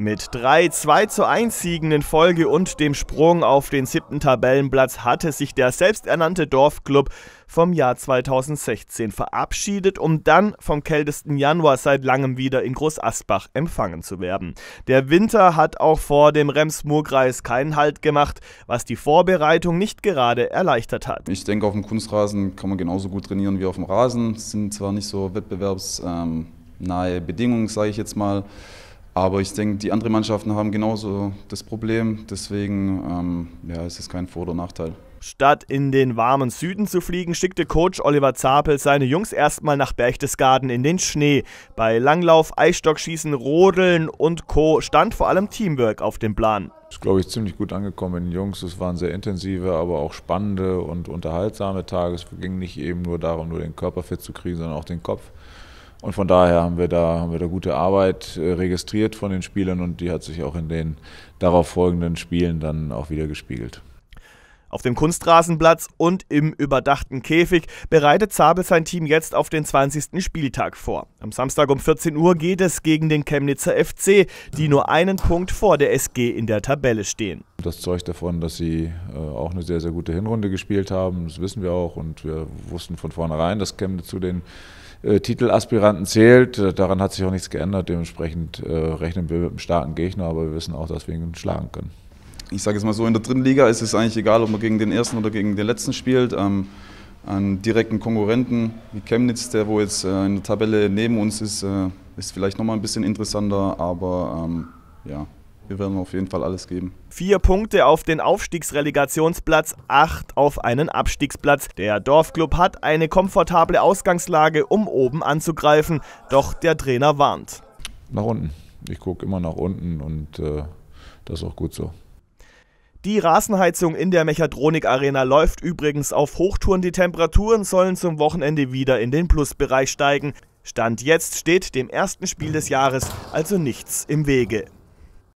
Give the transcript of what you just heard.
Mit drei 2 zu 1 Siegen in Folge und dem Sprung auf den siebten Tabellenplatz hatte sich der selbsternannte Dorfclub vom Jahr 2016 verabschiedet, um dann vom kältesten Januar seit langem wieder in Großasbach empfangen zu werden. Der Winter hat auch vor dem Rems-Murr-Kreis keinen Halt gemacht, was die Vorbereitung nicht gerade erleichtert hat. Ich denke, auf dem Kunstrasen kann man genauso gut trainieren wie auf dem Rasen. Es sind zwar nicht so wettbewerbsnahe ähm, Bedingungen, sage ich jetzt mal. Aber ich denke, die anderen Mannschaften haben genauso das Problem. Deswegen ähm, ja, es ist es kein Vor- oder Nachteil. Statt in den warmen Süden zu fliegen, schickte Coach Oliver Zapel seine Jungs erstmal nach Berchtesgaden in den Schnee. Bei Langlauf, Eisstockschießen, Rodeln und Co. stand vor allem Teamwork auf dem Plan. Ist, glaube ich, ziemlich gut angekommen bei den Jungs. Es waren sehr intensive, aber auch spannende und unterhaltsame Tage. Es ging nicht eben nur darum, nur den Körper fit zu kriegen, sondern auch den Kopf. Und von daher haben wir da, haben wir da gute Arbeit äh, registriert von den Spielern und die hat sich auch in den darauf folgenden Spielen dann auch wieder gespiegelt. Auf dem Kunstrasenplatz und im überdachten Käfig bereitet Zabel sein Team jetzt auf den 20. Spieltag vor. Am Samstag um 14 Uhr geht es gegen den Chemnitzer FC, die nur einen Punkt vor der SG in der Tabelle stehen. Das zeugt davon, dass sie äh, auch eine sehr, sehr gute Hinrunde gespielt haben. Das wissen wir auch und wir wussten von vornherein, dass Chemnitz zu den äh, Titelaspiranten zählt. Äh, daran hat sich auch nichts geändert. Dementsprechend äh, rechnen wir mit einem starken Gegner, aber wir wissen auch, dass wir ihn schlagen können. Ich sage es mal so, in der dritten Liga ist es eigentlich egal, ob man gegen den ersten oder gegen den letzten spielt. Ähm, einen direkten Konkurrenten wie Chemnitz, der wo jetzt äh, in der Tabelle neben uns ist, ist vielleicht nochmal ein bisschen interessanter, aber ähm, ja, wir werden auf jeden Fall alles geben. Vier Punkte auf den Aufstiegsrelegationsplatz, acht auf einen Abstiegsplatz. Der Dorfclub hat eine komfortable Ausgangslage, um oben anzugreifen. Doch der Trainer warnt. Nach unten. Ich gucke immer nach unten und äh, das ist auch gut so. Die Rasenheizung in der Mechatronik Arena läuft übrigens auf Hochtouren. Die Temperaturen sollen zum Wochenende wieder in den Plusbereich steigen. Stand jetzt steht dem ersten Spiel des Jahres also nichts im Wege.